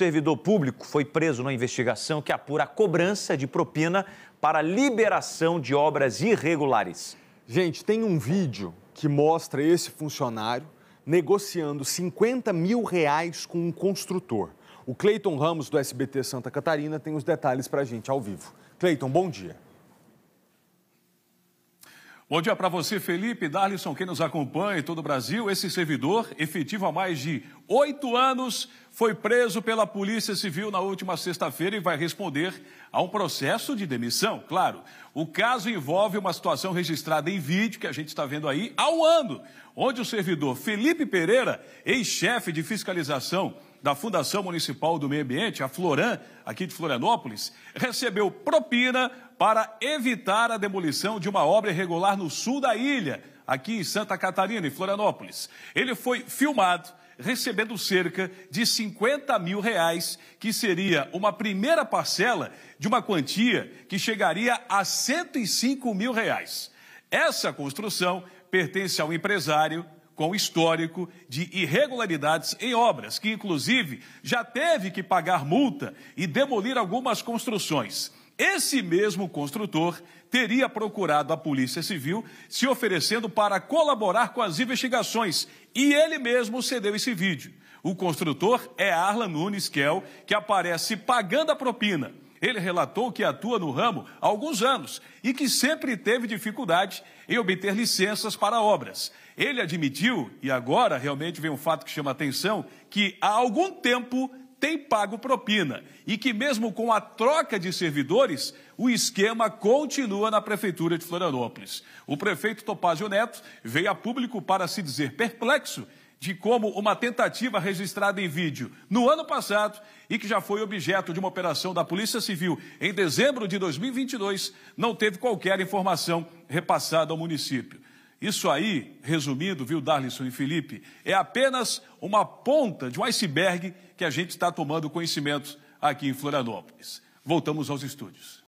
servidor público foi preso na investigação que apura a cobrança de propina para liberação de obras irregulares. Gente, tem um vídeo que mostra esse funcionário negociando 50 mil reais com um construtor. O Cleiton Ramos, do SBT Santa Catarina, tem os detalhes para a gente ao vivo. Cleiton, bom dia. Bom dia para você, Felipe Darlison, quem nos acompanha em todo o Brasil. Esse servidor, efetivo há mais de oito anos, foi preso pela Polícia Civil na última sexta-feira e vai responder a um processo de demissão, claro. O caso envolve uma situação registrada em vídeo, que a gente está vendo aí, há um ano, onde o servidor Felipe Pereira, ex-chefe de fiscalização da Fundação Municipal do Meio Ambiente, a Floran, aqui de Florianópolis, recebeu propina para evitar a demolição de uma obra irregular no sul da ilha, aqui em Santa Catarina, em Florianópolis. Ele foi filmado recebendo cerca de 50 mil reais, que seria uma primeira parcela de uma quantia que chegaria a 105 mil reais. Essa construção pertence ao empresário com o histórico de irregularidades em obras, que inclusive já teve que pagar multa e demolir algumas construções. Esse mesmo construtor teria procurado a Polícia Civil se oferecendo para colaborar com as investigações e ele mesmo cedeu esse vídeo. O construtor é Arlan Nunes Kel, que aparece pagando a propina ele relatou que atua no ramo há alguns anos e que sempre teve dificuldade em obter licenças para obras. Ele admitiu, e agora realmente vem um fato que chama atenção, que há algum tempo tem pago propina e que, mesmo com a troca de servidores, o esquema continua na Prefeitura de Florianópolis. O prefeito Topazio Neto veio a público para se dizer perplexo de como uma tentativa registrada em vídeo no ano passado e que já foi objeto de uma operação da Polícia Civil em dezembro de 2022 não teve qualquer informação repassada ao município. Isso aí, resumindo, viu, Darlison e Felipe, é apenas uma ponta de um iceberg que a gente está tomando conhecimento aqui em Florianópolis. Voltamos aos estúdios.